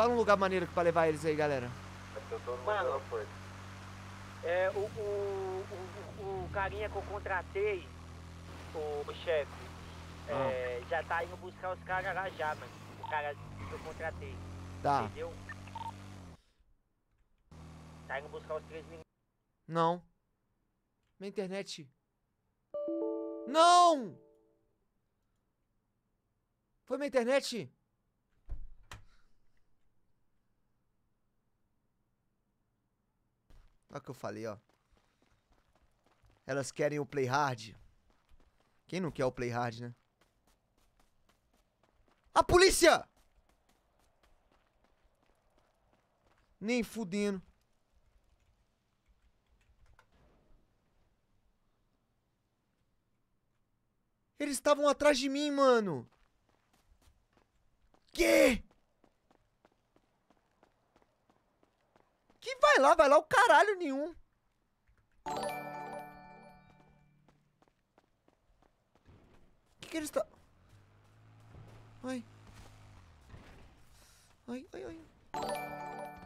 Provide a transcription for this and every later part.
Fala um lugar maneiro pra levar eles aí, galera. Eu tô no Mano, É, o, o, o, o carinha que eu contratei, o, o chefe, é, ah. é, já tá indo buscar os caras lá já, mano. O cara que eu contratei. Tá. Entendeu? Tá indo buscar os três meninos. Não. Minha internet. Não! Foi minha internet? Olha o que eu falei, ó. Elas querem o play hard. Quem não quer o play hard, né? A polícia! Nem fudendo. Eles estavam atrás de mim, mano. Que? Que vai lá, vai lá o caralho nenhum. Que que eles está? Ai. Ai, ai, ai.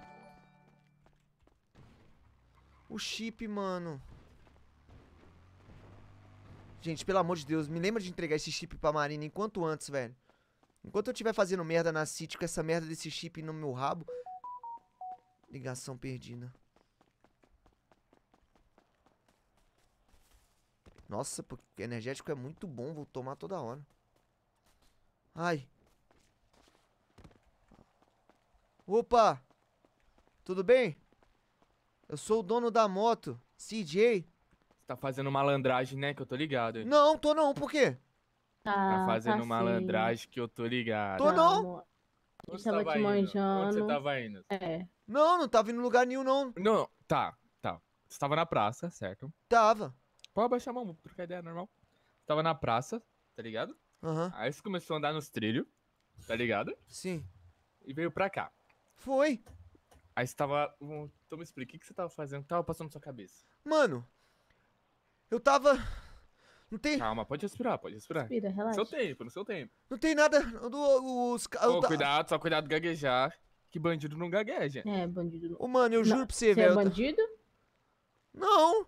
O chip, mano. Gente, pelo amor de Deus, me lembra de entregar esse chip pra Marina enquanto antes, velho. Enquanto eu estiver fazendo merda na City com essa merda desse chip no meu rabo, Ligação perdida. Nossa, porque energético é muito bom. Vou tomar toda hora. Ai. Opa! Tudo bem? Eu sou o dono da moto, CJ. Você tá fazendo malandragem, né? Que eu tô ligado. Não, tô não. Por quê? Ah, tá fazendo tá malandragem que eu tô ligado. Tô não. não. Onde tava, tava te manjando. Onde você tava indo? É. Não, não tava indo em lugar nenhum, não. Não, tá, tá. Você tava na praça, certo? Tava. Pode abaixar a mão, vou trocar ideia, normal. Você tava na praça, tá ligado? Aham. Uhum. Aí você começou a andar nos trilhos, tá ligado? Sim. E veio pra cá. Foi. Aí você tava. Então me explica, o que, que você tava fazendo? O que tava passando na sua cabeça? Mano, eu tava não tem. Calma, pode respirar, pode respirar. Respira, relaxa. No seu tempo, no seu tempo. Não tem nada. Do, os, cuidado, só cuidado gaguejar. Que bandido não gagueja. É, bandido não. Ô, mano, eu não. juro pra você, velho. Você é bandido? Não.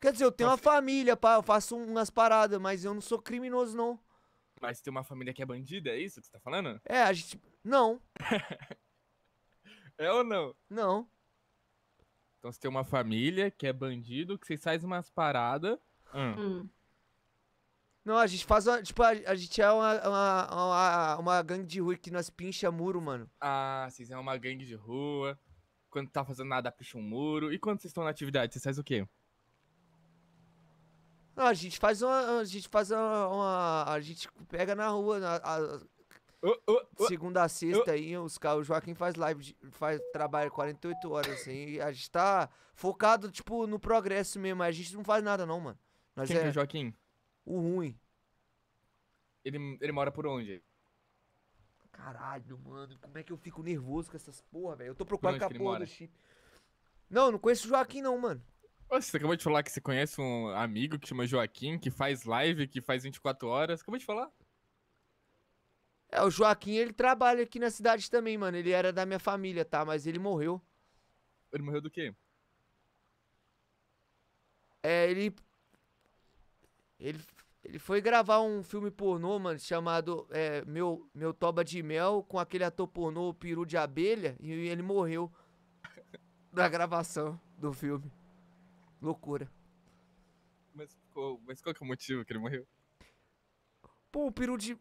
Quer dizer, eu tenho uma família, pá, eu faço umas paradas, mas eu não sou criminoso, não. Mas tem uma família que é bandida, é isso que você tá falando? É, a gente. Não. é ou não? Não. Então você tem uma família que é bandido, que vocês fazem umas paradas. Hum. Hum. Não, a gente faz uma. Tipo, a, a gente é uma, uma, uma, uma, gangue de rua que nós pincha muro, mano. Ah, vocês é uma gangue de rua. Quando tá fazendo nada, pincha um muro. E quando vocês estão na atividade, vocês fazem o quê? Não, a gente faz uma. A gente faz uma. uma a gente pega na rua. Na, a, segunda a sexta aí, os caras. O Joaquim faz live, faz, trabalha 48 horas assim. E a gente tá focado, tipo, no progresso mesmo. A gente não faz nada, não, mano. Nós Quem é... é Joaquim? o ruim. Ele, ele mora por onde? Caralho, mano, como é que eu fico nervoso com essas porra, velho? Eu tô procurando com a porra do chip. Não, não conheço o Joaquim, não, mano. Você acabou de falar que você conhece um amigo que chama Joaquim, que faz live, que faz 24 horas. Acabou de falar? É, o Joaquim, ele trabalha aqui na cidade também, mano. Ele era da minha família, tá? Mas ele morreu. Ele morreu do quê? É, ele. Ele ele foi gravar um filme pornô, mano, chamado é, Meu, Meu Toba de Mel, com aquele ator pornô o Peru de Abelha, e ele morreu na gravação do filme. Loucura. Mas, qual, mas qual que é o motivo que ele morreu? Pô, o peru de.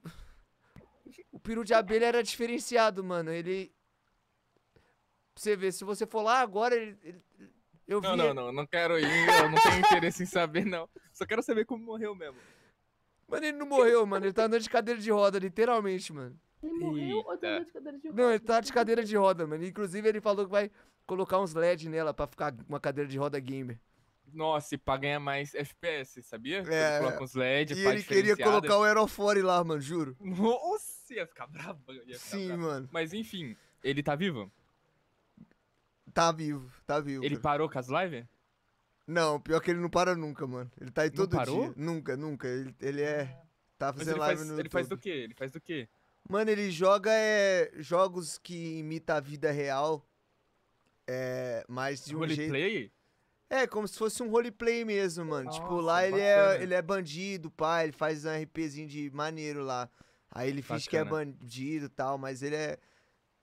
O peru de abelha era diferenciado, mano. Ele. Pra você ver, se você for lá agora, ele. ele... Eu vi... Não, não, não, não quero ir, eu não tenho interesse em saber, não. Só quero saber como morreu mesmo. Mano, ele não morreu, mano. Ele tá andando de cadeira de roda, literalmente, mano. Ele morreu Eita. ou tá andando de cadeira de roda? Não, ele tá de cadeira de roda, mano. Inclusive, ele falou que vai colocar uns LED nela pra ficar uma cadeira de roda gamer. Nossa, e pra ganhar mais FPS, sabia? É. Coloca uns LED, E ele queria colocar o Aerofore lá, mano, juro. Nossa, ia ficar bravo. Ia ficar Sim, bravo. mano. Mas enfim, ele tá vivo? Tá vivo, tá vivo. Ele cara. parou com as lives? Não, pior que ele não para nunca, mano. Ele tá aí não todo parou? dia. Nunca, nunca. Ele, ele é. Tá fazendo live faz, no Ele faz do quê? Ele faz do quê? Mano, ele joga é, jogos que imitam a vida real. É, mas de um roleplay? jeito. Roleplay? É, como se fosse um roleplay mesmo, mano. Tipo, Nossa, tipo, lá ele é, ele é bandido, pá, ele faz um RPzinho de maneiro lá. Aí ele bacana. finge que é bandido e tal, mas ele é.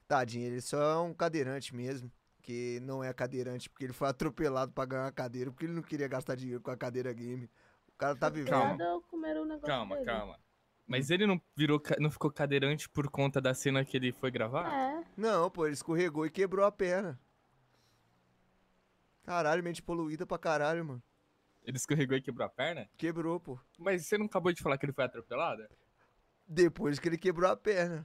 Tadinho, ele só é um cadeirante mesmo que não é cadeirante, porque ele foi atropelado para ganhar a cadeira, porque ele não queria gastar dinheiro com a cadeira game. O cara tá vivendo. Calma, calma, calma. Mas ele não virou, não ficou cadeirante por conta da cena que ele foi gravar? É. Não, pô, ele escorregou e quebrou a perna. Caralho, mente poluída pra caralho, mano. Ele escorregou e quebrou a perna? Quebrou, pô. Mas você não acabou de falar que ele foi atropelado? Depois que ele quebrou a perna.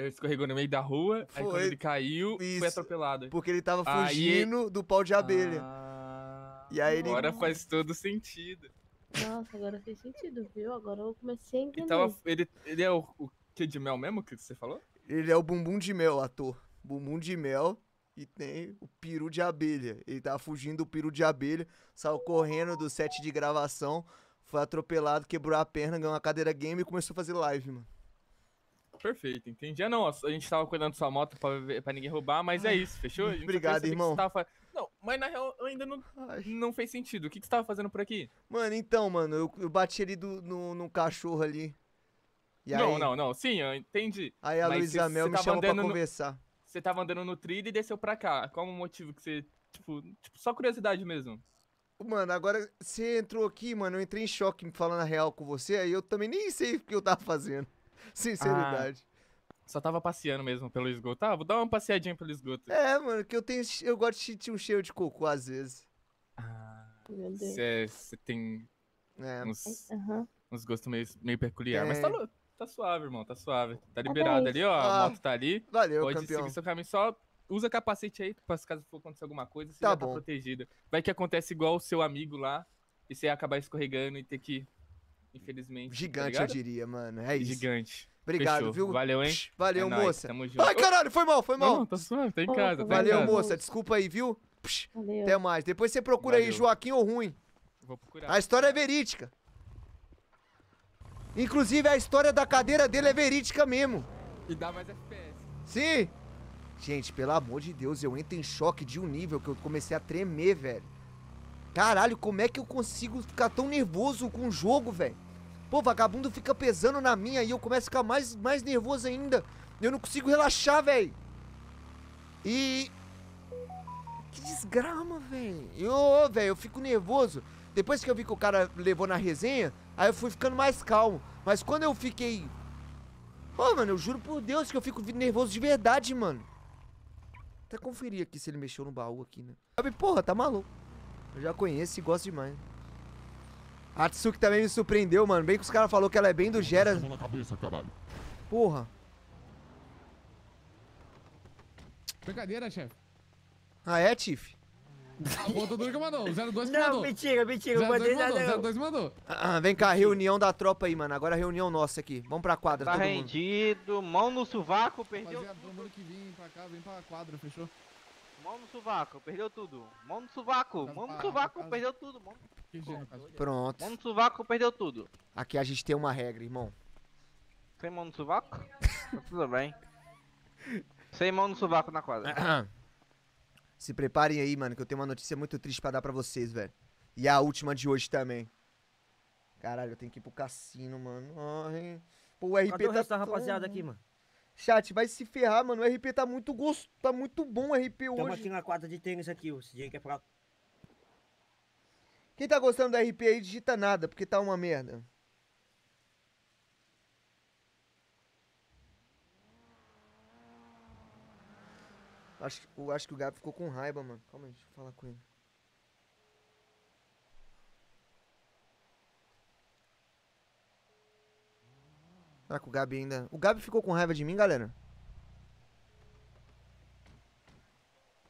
É, escorregou no meio da rua, foi. aí quando ele caiu, Isso. foi atropelado. Porque ele tava fugindo aí... do pau de abelha. Ah, e aí agora faz todo sentido. Nossa, agora fez sentido, viu? Agora eu comecei a entender. Ele, tava, ele, ele é o, o que de mel mesmo que você falou? Ele é o bumbum de mel, ator. Bumbum de mel e tem o peru de abelha. Ele tava fugindo do peru de abelha, saiu correndo do set de gravação, foi atropelado, quebrou a perna, ganhou uma cadeira game e começou a fazer live, mano. Perfeito, entendi. Ah, não, a gente tava cuidando da sua moto pra, pra ninguém roubar, mas é isso, fechou? Obrigado, irmão. Tava... Não, mas na real ainda não, não fez sentido. O que, que você tava fazendo por aqui? Mano, então, mano, eu, eu bati ali do, no, no cachorro ali. E não, aí... não, não, sim, eu entendi. Aí a mas Luísa Mel me chamou pra conversar. No... Você tava andando no trilho e desceu pra cá. Qual o motivo que você. Tipo, tipo, só curiosidade mesmo. Mano, agora você entrou aqui, mano. Eu entrei em choque falando a real com você. Aí eu também nem sei o que eu tava fazendo. Sinceridade. Ah, só tava passeando mesmo pelo esgoto. Ah, vou dar uma passeadinha pelo esgoto. É, mano, que eu tenho. Eu gosto de sentir um cheiro de cocô às vezes. Ah. Meu Deus. Você tem. É. Uns, uhum. uns gostos meio, meio peculiar. É. Mas tá, tá suave, irmão. Tá suave. Tá liberado ali, ó. Ah, a moto tá ali. Valeu, Pode campeão. seguir seu caminho só usa capacete aí, caso for acontecer alguma coisa, você tá já tá bom. Vai que acontece igual o seu amigo lá, e você acabar escorregando e ter que Infelizmente. Tá Gigante, tá eu diria, mano. É isso. Gigante. Obrigado, Fechou. viu? Valeu, hein? valeu, é moça. Nóis, Ai, caralho, foi mal, foi mal. Não, não tá suave, tá em casa. Tá valeu, em casa. moça. Desculpa aí, viu? até mais. Depois você procura valeu. aí Joaquim ou Ruim. Vou procurar. A história é verídica. Inclusive, a história da cadeira dele é verídica mesmo. E dá mais FPS. Sim. Gente, pelo amor de Deus, eu entro em choque de um nível que eu comecei a tremer, velho. Caralho, como é que eu consigo ficar tão nervoso com o jogo, velho? Pô, vagabundo fica pesando na minha e eu começo a ficar mais, mais nervoso ainda. Eu não consigo relaxar, velho. E... Que desgrama, velho. Eu, velho, eu fico nervoso. Depois que eu vi que o cara levou na resenha, aí eu fui ficando mais calmo. Mas quando eu fiquei... Pô, mano, eu juro por Deus que eu fico nervoso de verdade, mano. Até conferir aqui se ele mexeu no baú aqui, né? Sabe, porra, tá maluco. Eu já conheço e gosto demais. A Tsuki também me surpreendeu, mano. Bem que os caras falaram que ela é bem do Gera. Porra. Brincadeira, chefe. Ah, é, Tiff? Ah, botou tudo que mandou. 02 não, mandou. Não, mentira, mentira. 02 mandou, não. 02 mandou. Ah, vem cá, reunião da tropa aí, mano. Agora é reunião nossa aqui. Vamos pra quadra, tá todo rendido, mundo. mão no sovaco, perdeu. Rapaziada, todo mundo que vem pra cá, vem pra quadra, fechou? Mão no sovaco, perdeu tudo. Mão no sovaco, tá mão no sovaco, perdeu tudo. Pronto. Mão no sovaco, perdeu tudo. Aqui a gente tem uma regra, irmão. Sem mão no sovaco? Tá tudo bem. Sem mão no sovaco na quadra. Se preparem aí, mano, que eu tenho uma notícia muito triste pra dar pra vocês, velho. E a última de hoje também. Caralho, eu tenho que ir pro cassino, mano. Ai. Pô, o RP Cadê o tá resto da rapaziada aqui, mano? Chat, vai se ferrar, mano. O RP tá muito gosto, tá muito bom o RP hoje. Tamo aqui na quadra de tênis aqui, o CJ quer falar. Quem tá gostando da RP aí, digita nada, porque tá uma merda. Acho, acho que o Gabi ficou com raiva, mano. Calma aí, deixa eu falar com ele. Será que o Gabi ainda... O Gabi ficou com raiva de mim, galera?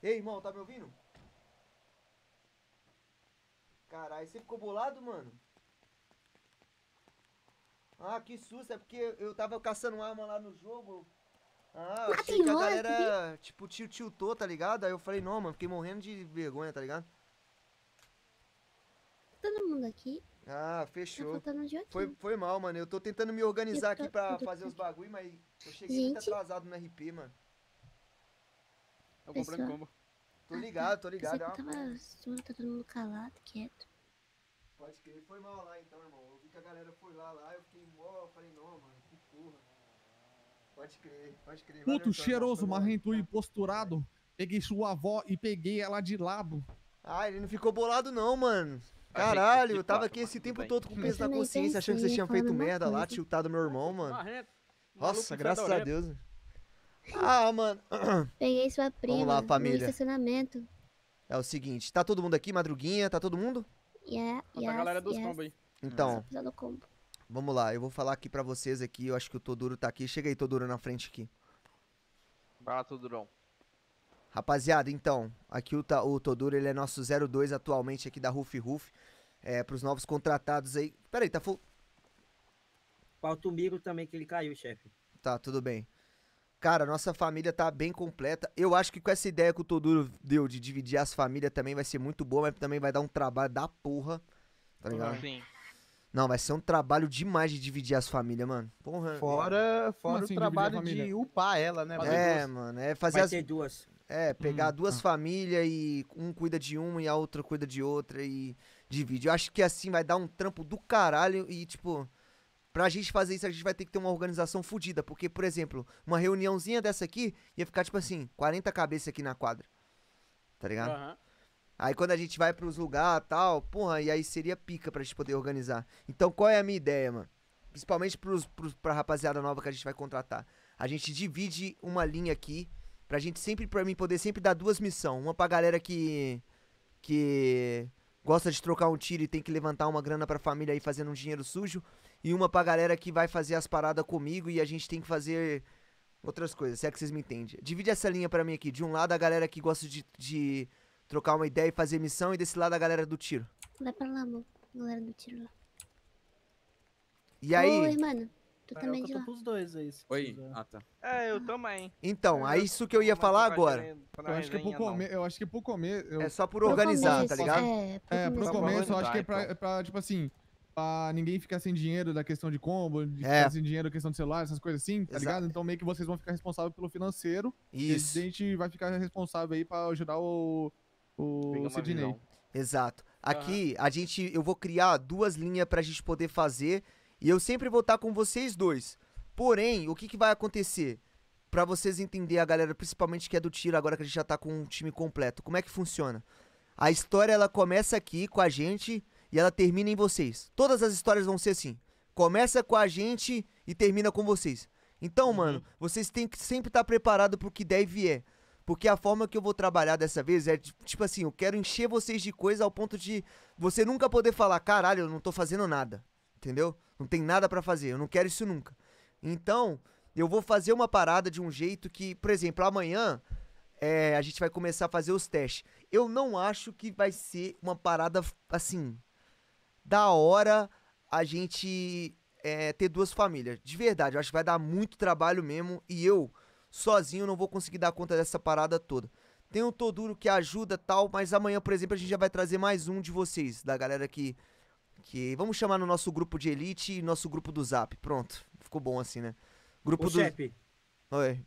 Ei, irmão, tá me ouvindo? Caralho, você ficou bolado, mano? Ah, que susto, é porque eu tava caçando arma lá no jogo. Ah, eu achei que a galera, tipo, tio tiltou, tá ligado? Aí eu falei, não, mano, fiquei morrendo de vergonha, tá ligado? Todo mundo aqui? Ah, fechou. Tá foi, foi mal, mano. Eu tô tentando me organizar tô, aqui pra fazer os bagulho, mas eu cheguei Gente. muito atrasado no RP, mano. Tá comprando como. Tô ligado, tô ligado. É tava tá todo mundo calado, quieto. Pode crer, foi mal lá então, irmão. Eu vi que a galera foi lá, lá, eu fiquei mó, eu falei, não, mano, que porra. Pode crer, pode crer. Puto Valeu, então, cheiroso, marrento e posturado. Peguei sua avó e peguei ela de lado. Ah, ele não ficou bolado não, mano. Caralho, eu tava aqui esse tempo todo com o peso na consciência, achando que vocês tinham feito merda lá, tiltado meu irmão, mano. Ah, Nossa, graças a Deus. Ah, mano. Peguei sua prima Vamos lá, família. no estacionamento. É o seguinte, tá todo mundo aqui, madruguinha, tá todo mundo? Yeah, tá yes, tá a galera dos yes. combos aí. Então, tá vamos lá, eu vou falar aqui pra vocês aqui, eu acho que o Toduro tá aqui. Chega aí, Toduro, na frente aqui. Vai lá, Todurão. Rapaziada, então, aqui o, o Toduro, ele é nosso 02 atualmente aqui da Ruf Ruf. É, pros novos contratados aí. Pera aí, tá full. Falta o Miro também que ele caiu, chefe. Tá, tudo bem. Cara, nossa família tá bem completa. Eu acho que com essa ideia que o Toduro deu de dividir as famílias também vai ser muito boa, mas também vai dar um trabalho da porra. Tá ligado? Sim. Não, vai ser um trabalho demais de dividir as famílias, mano. Porra. Fora, fora assim, o trabalho de upar ela, né? Fazer é, duas. mano. É fazer vai as... ter duas. É, pegar hum, duas ah. famílias e um cuida de uma e a outra cuida de outra e divide. Eu acho que assim vai dar um trampo do caralho e, tipo, pra gente fazer isso a gente vai ter que ter uma organização fodida. Porque, por exemplo, uma reuniãozinha dessa aqui ia ficar, tipo assim, 40 cabeças aqui na quadra. Tá ligado? Uhum. Aí quando a gente vai pros lugares tal, porra, e aí seria pica pra gente poder organizar. Então qual é a minha ideia, mano? Principalmente pros, pros, pra rapaziada nova que a gente vai contratar. A gente divide uma linha aqui Pra gente sempre, pra mim poder sempre dar duas missões. Uma pra galera que. que gosta de trocar um tiro e tem que levantar uma grana pra família aí fazendo um dinheiro sujo. E uma pra galera que vai fazer as paradas comigo e a gente tem que fazer outras coisas, se é que vocês me entendem. Divide essa linha pra mim aqui. De um lado a galera que gosta de, de trocar uma ideia e fazer missão, e desse lado a galera do tiro. Vai pra lá, amor. Galera do tiro lá. E aí? Oi, mano. Tu ah, também eu de lá. Os dois aí, Oi. Ah, tá. É, eu também. Então, é isso que eu ia falar agora. Eu acho que é por comer, eu acho que é por comer. Eu... É só por organizar, tá ligado? É, por é, começo, começo eu acho que é pra, é pra, tipo assim. Pra ninguém ficar sem dinheiro da questão de combo, de é. ficar sem dinheiro da questão de celular, essas coisas assim, tá Exato. ligado? Então meio que vocês vão ficar responsáveis pelo financeiro. Isso. E a gente vai ficar responsável aí pra ajudar o. O Sidney. Exato. Aqui, a gente. Eu vou criar duas linhas pra gente poder fazer e eu sempre vou estar com vocês dois. Porém, o que, que vai acontecer? Para vocês entenderem a galera, principalmente que é do tiro, agora que a gente já tá com um time completo, como é que funciona? A história ela começa aqui com a gente e ela termina em vocês. Todas as histórias vão ser assim. Começa com a gente e termina com vocês. Então, uhum. mano, vocês têm que sempre estar tá preparado pro que der e vier. É. Porque a forma que eu vou trabalhar dessa vez é tipo assim, eu quero encher vocês de coisa ao ponto de você nunca poder falar, caralho, eu não tô fazendo nada. Entendeu? Não tem nada para fazer. Eu não quero isso nunca. Então, eu vou fazer uma parada de um jeito que, por exemplo, amanhã é, a gente vai começar a fazer os testes. Eu não acho que vai ser uma parada assim. Da hora a gente é, ter duas famílias. De verdade, eu acho que vai dar muito trabalho mesmo. E eu, sozinho, não vou conseguir dar conta dessa parada toda. Tem um Toduro que ajuda tal, mas amanhã, por exemplo, a gente já vai trazer mais um de vocês, da galera que que vamos chamar no nosso grupo de elite e nosso grupo do Zap. Pronto, ficou bom assim, né? Grupo Ô, do. Chefe, Oi.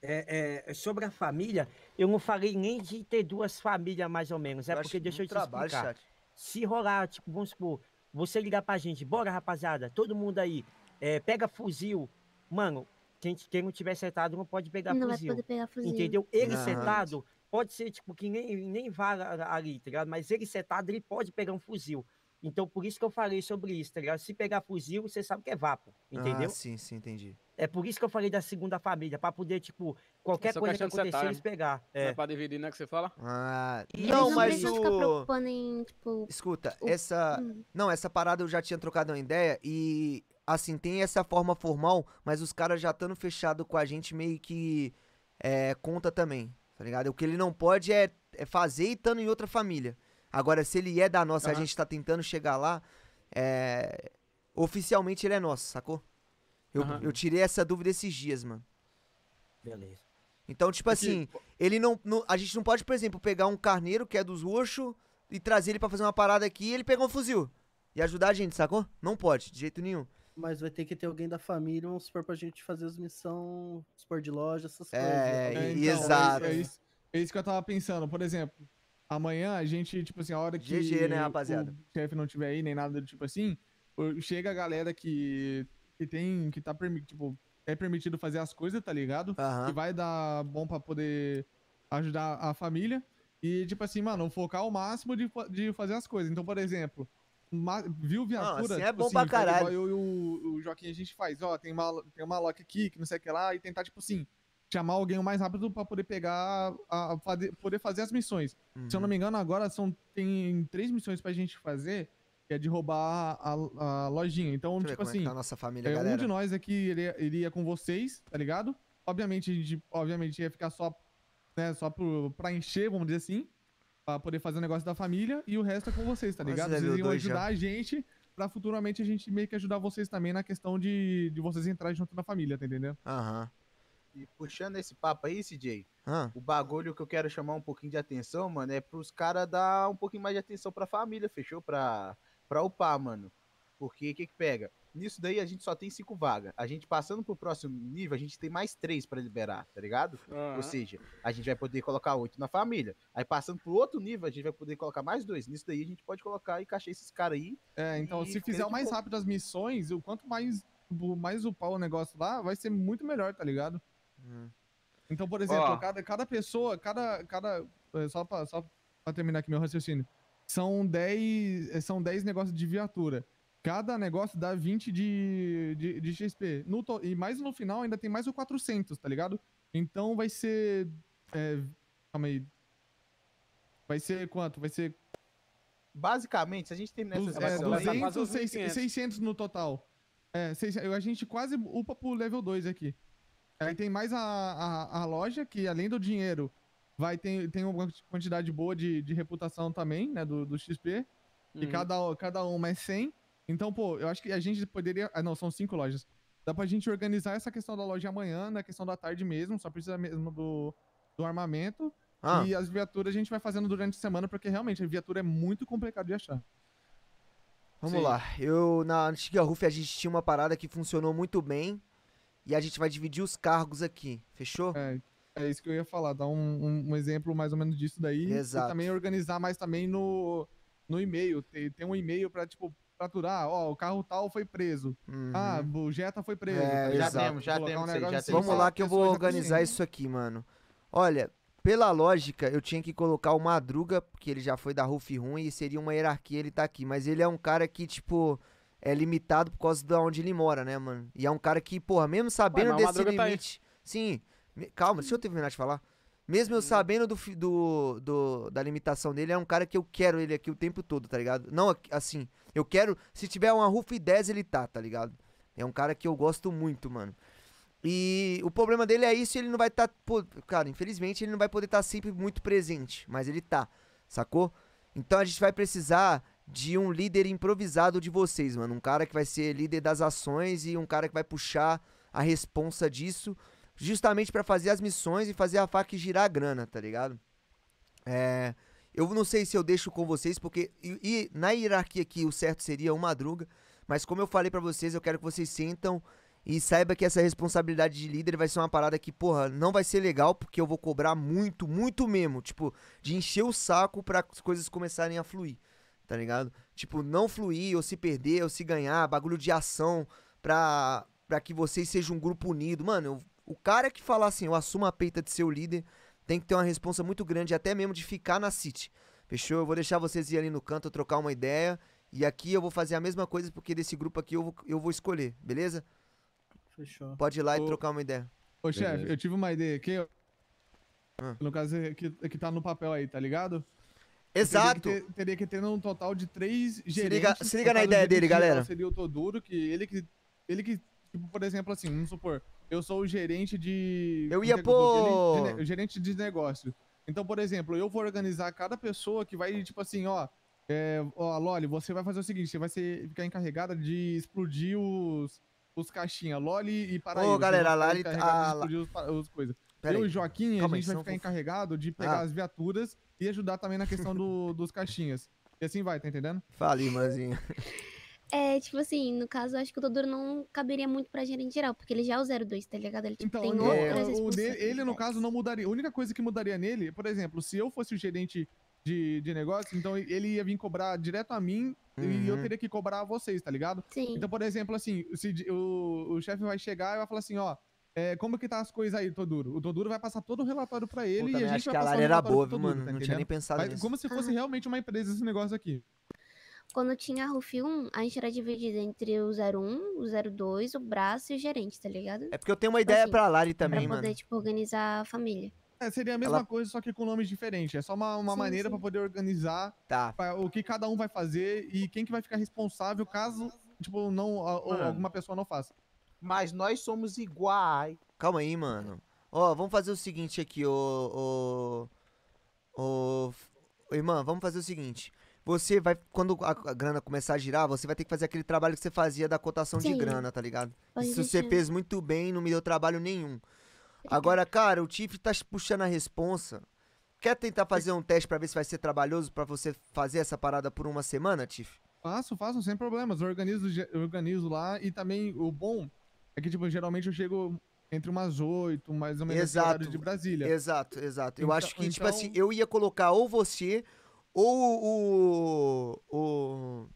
É, é, sobre a família, eu não falei nem de ter duas famílias, mais ou menos. É eu porque deixa eu te trabalho, explicar. Chat. Se rolar, tipo, vamos supor, você ligar pra gente, bora, rapaziada, todo mundo aí, é, pega fuzil. Mano, quem, quem não tiver acertado não pode pegar, não fuzil, vai poder pegar fuzil. Entendeu? Ele não. pode ser, tipo, que nem, nem vá ali, tá ligado? Mas ele setado, ele pode pegar um fuzil. Então, por isso que eu falei sobre isso, tá ligado? Se pegar fuzil, você sabe que é vapo, ah, entendeu? Ah, sim, sim, entendi. É por isso que eu falei da segunda família, pra poder, tipo, qualquer coisa que acontecer, tá, eles pegar. É. é pra dividir, né, que você fala? Ah, não, não mas o... Ficar em, tipo, Escuta, o... essa... Hum. Não, essa parada eu já tinha trocado uma ideia e, assim, tem essa forma formal, mas os caras já estando fechado com a gente meio que é, conta também, tá ligado? O que ele não pode é, é fazer e estando em outra família. Agora, se ele é da nossa, uhum. a gente tá tentando chegar lá, é... oficialmente ele é nosso, sacou? Eu, uhum. eu tirei essa dúvida esses dias, mano. Beleza. Então, tipo assim, ele não, não, A gente não pode, por exemplo, pegar um carneiro que é dos roxos e trazer ele para fazer uma parada aqui e ele pegar um fuzil. E ajudar a gente, sacou? Não pode, de jeito nenhum. Mas vai ter que ter alguém da família, vamos supor, pra gente fazer as missões, supor de loja, essas é, coisas. Né? É, então, é exato. É isso, é isso, que eu tava pensando. Por exemplo, Amanhã a gente, tipo assim, a hora que GG, né, rapaziada? o chefe não tiver aí, nem nada do tipo assim, chega a galera que, que tem, que tá permitido, tipo, é permitido fazer as coisas, tá ligado? Uhum. Que vai dar bom pra poder ajudar a família. E, tipo assim, mano, focar o máximo de, de fazer as coisas. Então, por exemplo, viu viatura? Não, assim é tipo, bom assim, pra caralho. Eu e o, o Joaquim, a gente faz, ó, tem uma, tem uma lock aqui, que não sei o que lá, e tentar, tipo assim, chamar alguém o mais rápido para poder pegar, a, a fazer, poder fazer as missões. Uhum. Se eu não uhum. me engano, agora são, tem três missões pra gente fazer, que é de roubar a, a lojinha. Então, Deixa tipo é assim, é tá nossa família, é, galera. um de nós aqui iria, iria com vocês, tá ligado? Obviamente, a gente obviamente, ia ficar só, né, só pro, pra encher, vamos dizer assim, pra poder fazer o negócio da família, e o resto é com vocês, tá ligado? Vocês iam ajudar já. a gente pra futuramente a gente meio que ajudar vocês também na questão de, de vocês entrarem junto na família, tá entendendo? Aham. Uhum. E puxando esse papo aí, CJ, ah. o bagulho que eu quero chamar um pouquinho de atenção, mano, é pros caras dar um pouquinho mais de atenção pra família, fechou? Pra, pra upar, mano. Porque o que que pega? Nisso daí a gente só tem cinco vagas. A gente passando pro próximo nível, a gente tem mais três para liberar, tá ligado? Uhum. Ou seja, a gente vai poder colocar oito na família. Aí passando pro outro nível, a gente vai poder colocar mais dois. Nisso daí a gente pode colocar e encaixar esses caras aí. É, então se fizer o mais rápido as missões, o quanto mais, mais upar o negócio lá, vai ser muito melhor, tá ligado? Então, por exemplo, cada, cada pessoa, cada. cada eh, só, pra, só pra terminar aqui meu raciocínio. São 10, eh, são 10 negócios de viatura. Cada negócio dá 20 de, de, de XP. No to, e mais no final ainda tem mais o 400, tá ligado? Então vai ser. É, calma aí. Vai ser quanto? Vai ser. Basicamente, se a gente terminar essa é, 200, 600, 600 no total. É, 600, a gente quase upa pro level 2 aqui. Aí tem mais a, a, a, loja, que além do dinheiro, vai tem tem uma quantidade boa de, de reputação também, né? Do, do XP. Uhum. E cada, cada uma é 100. Então, pô, eu acho que a gente poderia. Ah, não, são cinco lojas. Dá pra gente organizar essa questão da loja amanhã, na né, questão da tarde mesmo, só precisa mesmo do, do armamento. Ah. E as viaturas a gente vai fazendo durante a semana, porque realmente a viatura é muito complicado de achar. Vamos Sim. lá. Eu, na antiga Ruf, a gente tinha uma parada que funcionou muito bem, e a gente vai dividir os cargos aqui, fechou? É, é isso que eu ia falar, dar um, um, um exemplo mais ou menos disso daí. Exato. E também organizar mais também no, no e-mail. Tem, tem um e-mail para tipo, fraturar, ó, o carro tal foi preso. Uhum. Ah, o Jetta foi preso. É, tá já exato. temos, já temos. Um sei, já assim. Vamos lá que eu vou assim. organizar isso aqui, mano. Olha, pela lógica, eu tinha que colocar o Madruga, porque ele já foi da Ruf ruim e seria uma hierarquia ele tá aqui. Mas ele é um cara que, tipo é limitado por causa de onde ele mora, né, mano? E é um cara que, porra, mesmo sabendo Ué, desse tá limite. Tá sim, me, calma, deixa eu terminar de falar. Mesmo eu hum. sabendo do, do, do, da limitação dele, é um cara que eu quero ele aqui o tempo todo, tá ligado? Não assim, eu quero. Se tiver uma Ruf 10, ele tá, tá ligado? É um cara que eu gosto muito, mano. E o problema dele é isso, ele não vai estar. Tá, cara, infelizmente ele não vai poder estar tá sempre muito presente, mas ele tá, sacou? Então a gente vai precisar de um líder improvisado de vocês, mano. Um cara que vai ser líder das ações e um cara que vai puxar a responsa disso, justamente para fazer as missões e fazer a faca girar a grana, tá ligado? É, eu não sei se eu deixo com vocês, porque e, e na hierarquia aqui o certo seria o Madruga, mas como eu falei para vocês, eu quero que vocês sintam e saiba que essa responsabilidade de líder vai ser uma parada que, porra, não vai ser legal, porque eu vou cobrar muito, muito mesmo, tipo, de encher o saco para as coisas começarem a fluir tá ligado? Tipo, não fluir, ou se perder, ou se ganhar, bagulho de ação pra, pra que vocês sejam um grupo unido. Mano, eu, o cara que falar assim, eu assumo a peita de ser o líder, tem que ter uma responsa muito grande, até mesmo de ficar na City. Fechou? Eu vou deixar vocês ir ali no canto, trocar uma ideia. E aqui eu vou fazer a mesma coisa, porque desse grupo aqui eu vou, eu vou escolher, beleza? Fechou. Pode ir lá Ô, e trocar uma ideia. Ô, chefe, eu tive uma ideia aqui. Ah. No caso, é que, é que tá no papel aí, tá ligado? Exato. Teria que, ter, teria que ter um total de três gerentes. Se liga, se liga na ideia dele, galera. Seria o Toduro, que ele que. Ele que, tipo, por exemplo, assim, vamos supor, eu sou o gerente de. Eu ia é pôr. gerente de negócio. Então, por exemplo, eu vou organizar cada pessoa que vai, tipo assim, ó. É, ó, Loli, você vai fazer o seguinte: você vai ser, ficar encarregada de explodir os, os caixinhas Loli e para Ô, galera, Loli. Tá- a... Explodir os, os coisas. Eu e Joaquim, Calma a gente aí, vai ficar encarregado de ah. pegar ah. as viaturas e ajudar também na questão do, dos caixinhas. E assim vai, tá entendendo? Fala, manzinha. É, tipo assim, no caso, acho que o Todoro não caberia muito pra gerente geral, porque ele já é o 02, tá ligado? Ele tipo, então, tem é, outras o dele, Ele, no caso, não mudaria. A única coisa que mudaria nele, por exemplo, se eu fosse o gerente de, de negócio, então ele ia vir cobrar direto a mim uhum. e eu uhum. teria que cobrar a vocês, tá ligado? Sim. Então, por exemplo, assim, se o, o chefe vai chegar e vai falar assim, ó, é, como que tá as coisas aí, Toduro? O Toduro vai passar todo o relatório para ele e a gente acho vai que a Lara era boa, viu, mano? Tá não tinha nem pensado vai, nisso. Como se fosse realmente uma empresa esse negócio aqui. Quando tinha a RUF 1, a gente era dividido entre o 01, o 02, o braço e o gerente, tá ligado? É porque eu tenho uma ideia assim, pra Lari também, pra poder, mano. tipo, organizar a família. É, seria a mesma Ela... coisa, só que com nomes diferentes. É só uma, uma sim, maneira para poder organizar tá. pra, o que cada um vai fazer e quem que vai ficar responsável caso, tipo, não, a, alguma pessoa não faça mas nós somos iguais. Calma aí, mano. Ó, oh, vamos fazer o seguinte aqui, ô. Ô. Ô. Irmã, vamos fazer o seguinte. Você vai. Quando a, a grana começar a girar, você vai ter que fazer aquele trabalho que você fazia da cotação Sim. de grana, tá ligado? Pode Isso deixar. você fez muito bem, não me deu trabalho nenhum. Agora, cara, o Tiff tá puxando a responsa. Quer tentar fazer um teste para ver se vai ser trabalhoso para você fazer essa parada por uma semana, Tiff? Faço, faço, sem problemas. Eu organizo, eu organizo lá e também o bom é que, tipo, geralmente eu chego entre umas oito, mais ou menos, exato, de Brasília. Exato, exato. Então, eu acho que, tipo então... tipo assim, eu ia colocar ou você ou o... o...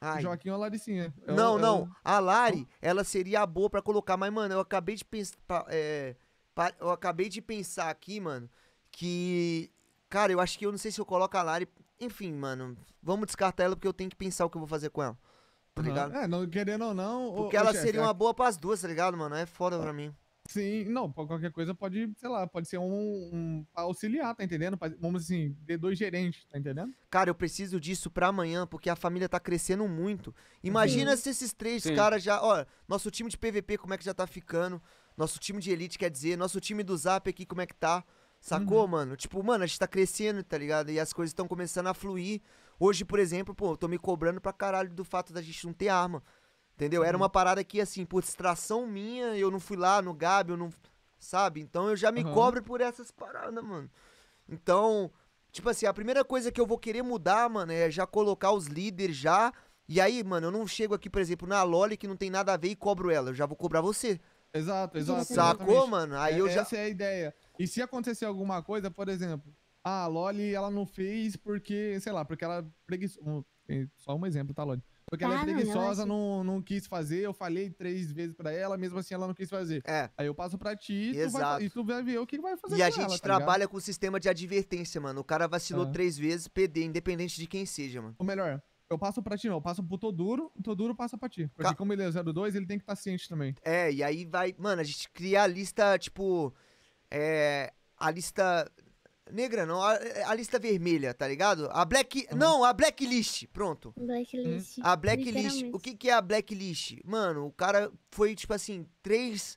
Ai. Joaquim ou a Laricinha. Eu, é não, eu... É não. A Lari, então ela seria a boa para colocar, mas, mano, eu acabei de pensar... É, eu acabei de pensar aqui, mano, que... Cara, eu acho que eu não sei se eu coloco a Lari... Enfim, mano, vamos descartar ela porque eu tenho que pensar o que eu vou fazer com ela tá ligado? É, não, querendo ou não. Porque ô, ela chefe, seria uma boa pras duas, tá ligado, mano? É foda pra mim. Sim, não, qualquer coisa pode, sei lá, pode ser um, um auxiliar, tá entendendo? Vamos assim, de dois gerentes, tá entendendo? Cara, eu preciso disso pra amanhã, porque a família tá crescendo muito. Imagina Sim. se esses três caras já. Ó, nosso time de PVP, como é que já tá ficando? Nosso time de elite, quer dizer, nosso time do Zap aqui, como é que tá? Sacou, uhum. mano? Tipo, mano, a gente tá crescendo, tá ligado? E as coisas estão começando a fluir. Hoje, por exemplo, pô, eu tô me cobrando pra caralho do fato da gente não ter arma. Entendeu? Era uhum. uma parada que, assim, por distração minha, eu não fui lá no Gabi, eu não. Sabe? Então eu já me uhum. cobro por essas paradas, mano. Então, tipo assim, a primeira coisa que eu vou querer mudar, mano, é já colocar os líderes já. E aí, mano, eu não chego aqui, por exemplo, na Loli que não tem nada a ver e cobro ela. Eu já vou cobrar você. Exato, exato. Sacou, exatamente. mano? Aí é, eu já. Essa é a ideia. E se acontecer alguma coisa, por exemplo, ah, a Loli, ela não fez porque, sei lá, porque ela é preguiçosa. Só um exemplo, tá, Loli? Porque ah, ela é ah, preguiçosa, não, não, quis fazer. Eu falei três vezes pra ela, mesmo assim ela não quis fazer. É. Aí eu passo pra ti e tu, vai, e tu vai ver o que vai fazer. E a gente ela, tá trabalha tá com o sistema de advertência, mano. O cara vacilou é. três vezes, PD, independente de quem seja, mano. Ou melhor, eu passo pra ti, não. Eu passo pro Toduro, o Toduro passa pra ti. Porque Cal... como ele é 02, ele tem que estar tá ciente também. É, e aí vai. Mano, a gente cria a lista, tipo. É. A lista. Negra não, a, é, a, lista vermelha, tá ligado? A black. Uhum. Não, a blacklist, pronto. Blacklist. Hum. A blacklist. O que, que é a blacklist? Mano, o cara foi, tipo assim, três.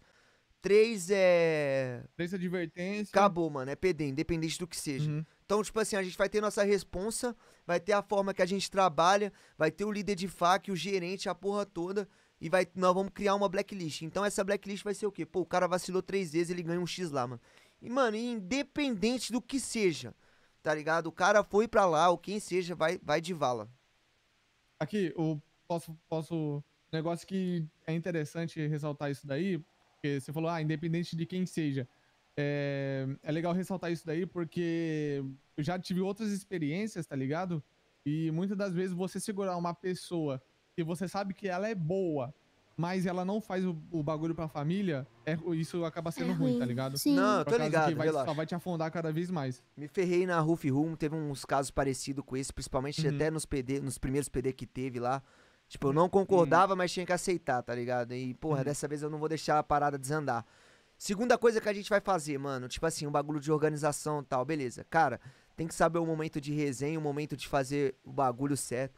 Três é. Três advertências. Acabou, mano. É PD, independente do que seja. Uhum. Então, tipo assim, a gente vai ter nossa responsa, vai ter a forma que a gente trabalha, vai ter o líder de fac, o gerente, a porra toda. E vai, nós vamos criar uma blacklist. Então essa blacklist vai ser o quê? Pô, o cara vacilou três vezes, ele ganha um X lá, mano. E, mano, independente do que seja, tá ligado? O cara foi pra lá, ou quem seja, vai, vai de vala. Aqui, o posso, posso. Negócio que é interessante ressaltar isso daí, porque você falou, ah, independente de quem seja. É, é legal ressaltar isso daí, porque eu já tive outras experiências, tá ligado? E muitas das vezes você segurar uma pessoa e você sabe que ela é boa, mas ela não faz o, o bagulho pra família, é, isso acaba é sendo é ruim, ruim, tá ligado? Sim. Não, tô ligado, vai, relaxa. Só vai te afundar cada vez mais. Me ferrei na Roof Room, teve uns casos parecidos com esse, principalmente uhum. até nos, PD, nos primeiros PD que teve lá. Tipo, eu uhum. não concordava, uhum. mas tinha que aceitar, tá ligado? E, porra, uhum. dessa vez eu não vou deixar a parada desandar. Segunda coisa que a gente vai fazer, mano, tipo assim, um bagulho de organização e tal, beleza. Cara, tem que saber o momento de resenha, o momento de fazer o bagulho certo.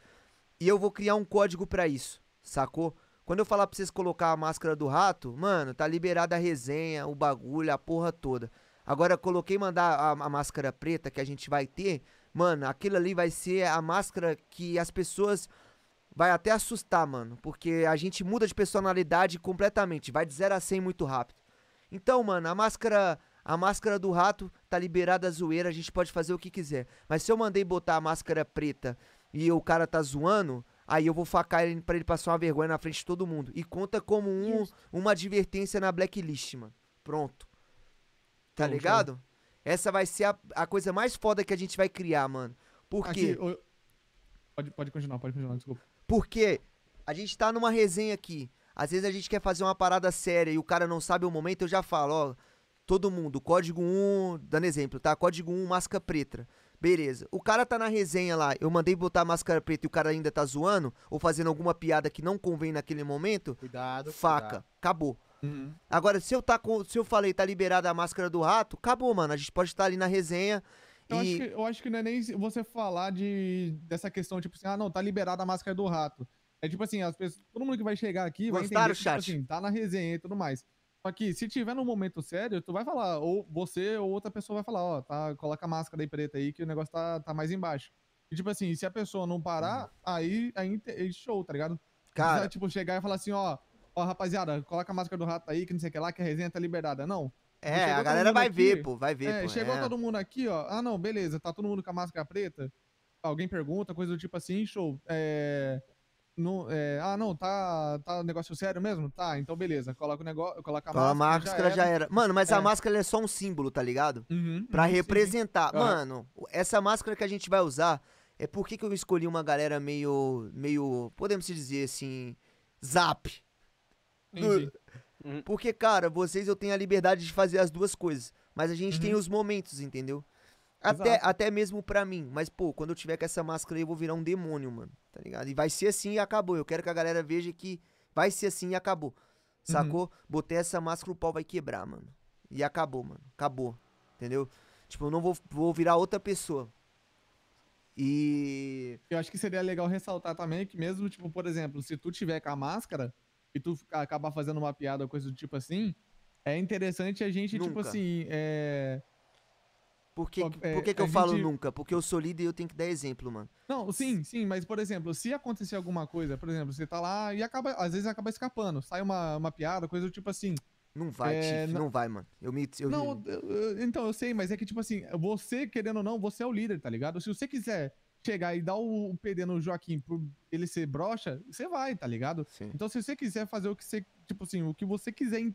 E eu vou criar um código para isso, sacou? Quando eu falar pra vocês colocar a máscara do rato, mano, tá liberada a resenha, o bagulho, a porra toda. Agora coloquei mandar a, a máscara preta que a gente vai ter, mano, aquilo ali vai ser a máscara que as pessoas vai até assustar, mano, porque a gente muda de personalidade completamente, vai de 0 a 100 muito rápido. Então, mano, a máscara a máscara do rato tá liberada a zoeira, a gente pode fazer o que quiser. Mas se eu mandei botar a máscara preta e o cara tá zoando, Aí eu vou facar ele pra ele passar uma vergonha na frente de todo mundo. E conta como um, uma advertência na blacklist, mano. Pronto. Tá Bom, ligado? É. Essa vai ser a, a, coisa mais foda que a gente vai criar, mano. Por quê? Eu... Pode, pode continuar, pode continuar, desculpa. Porque a gente tá numa resenha aqui. Às vezes a gente quer fazer uma parada séria e o cara não sabe o momento, eu já falo, ó, todo mundo, código 1, dando exemplo, tá? Código 1, máscara preta. Beleza. O cara tá na resenha lá, eu mandei botar a máscara preta e o cara ainda tá zoando, ou fazendo alguma piada que não convém naquele momento. Cuidado. Faca. Cuidado. Acabou. Uhum. Agora, se eu, tá com, se eu falei tá liberada a máscara do rato, acabou, mano. A gente pode estar tá ali na resenha. Eu, e... acho que, eu acho que não é nem você falar de, dessa questão, tipo assim, ah, não, tá liberada a máscara do rato. É tipo assim, as pessoas, todo mundo que vai chegar aqui Gostaram, vai entender, tipo chat? assim, tá na resenha e tudo mais aqui, que se tiver num momento sério, tu vai falar, ou você ou outra pessoa vai falar, ó, tá, coloca a máscara aí preta aí que o negócio tá, tá mais embaixo. E tipo assim, se a pessoa não parar, uhum. aí, aí é é show, tá ligado? Cara, Precisa, tipo, chegar e falar assim, ó, ó, rapaziada, coloca a máscara do rato aí, que não sei o que lá, que a resenha tá liberada. Não. É, a galera vai aqui, ver, pô, vai ver, é, pô, Chegou é. todo mundo aqui, ó. Ah, não, beleza, tá todo mundo com a máscara preta. Alguém pergunta, coisa do tipo assim, show. É é, ah, não, tá, tá negócio sério mesmo? Tá, então beleza. Coloca o negócio, coloca a máscara. Então, a máscara já era. já era. Mano, mas é. a máscara é só um símbolo, tá ligado? Uhum, uhum pra uhum, representar. Sim. Mano, essa máscara que a gente vai usar é por que eu escolhi uma galera meio. meio. Podemos dizer assim. Zap. Hum. Porque, cara, vocês eu tenho a liberdade de fazer as duas coisas. Mas a gente uhum. tem os momentos, entendeu? Até, até mesmo pra mim. Mas, pô, quando eu tiver com essa máscara aí, eu vou virar um demônio, mano. Tá ligado? E vai ser assim e acabou. Eu quero que a galera veja que vai ser assim e acabou. Sacou? Uhum. Botei essa máscara, o pau vai quebrar, mano. E acabou, mano. Acabou. Entendeu? Tipo, eu não vou, vou virar outra pessoa. E. Eu acho que seria legal ressaltar também que, mesmo, tipo, por exemplo, se tu tiver com a máscara e tu acabar fazendo uma piada ou coisa do tipo assim, é interessante a gente, tipo Nunca. tipo assim, é por que, é, por que, que eu gente... falo nunca? Porque eu sou líder e eu tenho que dar exemplo, mano. Não, sim, sim, mas por exemplo, se acontecer alguma coisa, por exemplo, você tá lá e acaba, às vezes acaba escapando, sai uma, uma piada, coisa do tipo assim. Não vai, é, não... não... vai, mano. Eu me. Eu não, Eu, então eu sei, mas é que tipo assim, você, querendo ou não, você é o líder, tá ligado? Se você quiser chegar e dar o, o PD no Joaquim por ele ser brocha, você vai, tá ligado? Sim. Então se você quiser fazer o que você, tipo assim, o que você quiser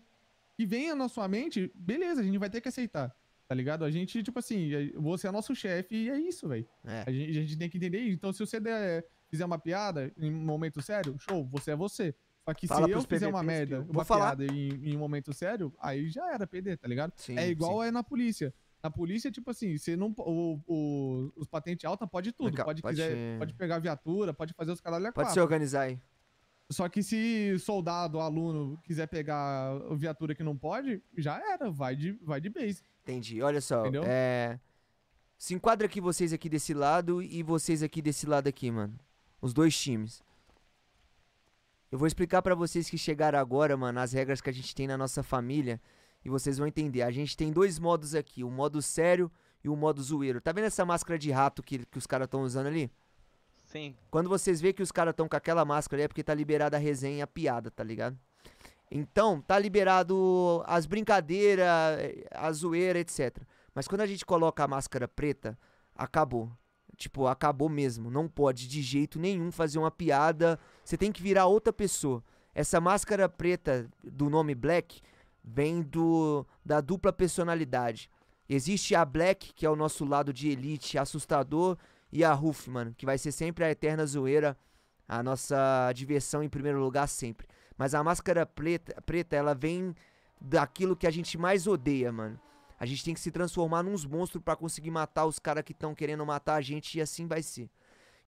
que venha na sua mente, beleza, a gente vai ter que aceitar. Tá ligado? A gente, tipo assim, você é nosso chefe e é isso, velho. É. A, gente, a gente tem que entender isso. Então, se você der, fizer uma piada em um momento sério, show, você é você. Só que Fala se eu fizer uma merda, eu... uma falar. piada em, em, um momento sério, aí já era PD, tá ligado? Sim, é igual sim. é na polícia. Na polícia, tipo assim, você não. O, o os patentes alta pode tudo. pode, pode, quiser, pode pegar viatura, pode fazer os caralho a Pode se organizar aí. Só que se soldado, aluno, quiser pegar viatura que não pode, já era, vai de, vai de base. Entendi. Olha só. É... Se enquadra aqui vocês aqui desse lado e vocês aqui desse lado aqui, mano. Os dois times. Eu vou explicar para vocês que chegaram agora, mano, as regras que a gente tem na nossa família. E vocês vão entender. A gente tem dois modos aqui. O modo sério e o modo zoeiro. Tá vendo essa máscara de rato que, que os caras estão usando ali? Sim. Quando vocês vê que os caras estão com aquela máscara ali é porque tá liberada a resenha, a piada, tá ligado? Então, tá liberado as brincadeiras, eh, a zoeira, etc. Mas quando a gente coloca a máscara preta, acabou. Tipo, acabou mesmo. Não pode de jeito nenhum fazer uma piada. Você tem que virar outra pessoa. Essa máscara preta do nome Black vem do da dupla personalidade. Existe a Black, que é o nosso lado de elite assustador, e a Huffman, que vai ser sempre a eterna zoeira, a nossa diversão em primeiro lugar sempre. Mas a máscara preta, preta, ela vem daquilo que a gente mais odeia, mano. A gente tem que se transformar nos monstros para conseguir matar os caras que estão querendo matar a gente e assim vai ser.